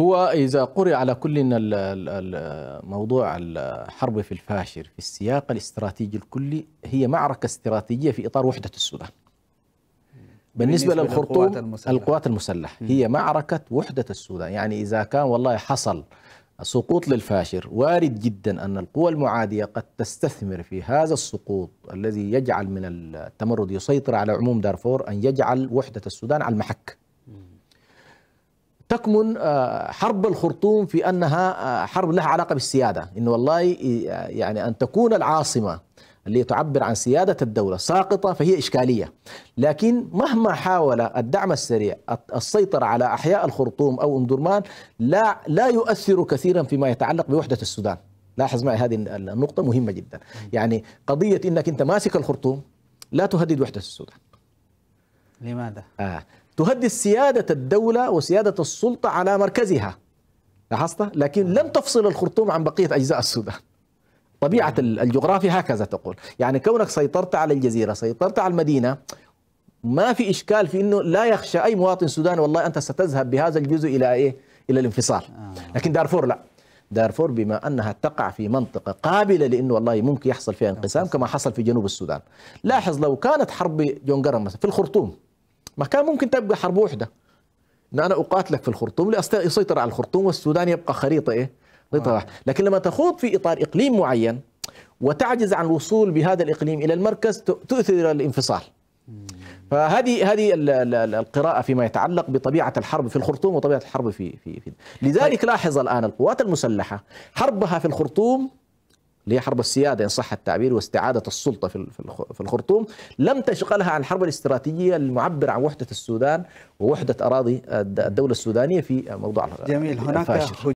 هو إذا قرئ على كل موضوع الحرب في الفاشر في السياق الاستراتيجي الكلي هي معركة استراتيجية في إطار وحدة السودان بالنسبة, بالنسبة للخرطوم القوات القوات المسلحة هي معركة وحدة السودان يعني إذا كان والله حصل سقوط للفاشر وارد جدا أن القوى المعادية قد تستثمر في هذا السقوط الذي يجعل من التمرد يسيطر على عموم دارفور أن يجعل وحدة السودان على المحك تكمن آه، حرب الخرطوم في انها آه، حرب لها علاقه بالسياده، انه والله آه، يعني ان تكون العاصمه اللي تعبر عن سياده الدوله ساقطه فهي اشكاليه، لكن مهما حاول الدعم السريع السيطره على احياء الخرطوم او درمان لا لا يؤثر كثيرا فيما يتعلق بوحده السودان. لاحظ معي هذه النقطة مهمة جدا يعني قضية أنك أنت ماسك الخرطوم لا تهدد وحدة السودان لماذا؟ آه. تهدد سيادة الدولة وسيادة السلطة على مركزها لاحظت؟ لكن لم تفصل الخرطوم عن بقية أجزاء السودان طبيعة الجغرافيا هكذا تقول يعني كونك سيطرت على الجزيرة سيطرت على المدينة ما في إشكال في أنه لا يخشى أي مواطن سوداني والله أنت ستذهب بهذا الجزء إلى إيه؟ إلى الانفصال آه. لكن دارفور لا دارفور بما انها تقع في منطقه قابله لانه والله ممكن يحصل فيها انقسام آه. كما حصل في جنوب السودان لاحظ لو كانت حرب جونجرم مثلا في الخرطوم ما كان ممكن تبقى حرب وحده ان انا اقاتلك في الخرطوم لاسيطر على الخرطوم والسودان يبقى خريطه ايه؟ خريطه آه. واحده، لكن لما تخوض في اطار اقليم معين وتعجز عن الوصول بهذا الاقليم الى المركز تؤثر الانفصال. فهذه هذه القراءة فيما يتعلق بطبيعة الحرب في الخرطوم وطبيعة الحرب في في, في لذلك طيب. لاحظ الآن القوات المسلحة حربها في الخرطوم اللي هي حرب السياده ان صح التعبير واستعاده السلطه في الخرطوم لم تشغلها عن الحرب الاستراتيجيه المعبره عن وحده السودان ووحده اراضي الدوله السودانيه في موضوع جميل هناك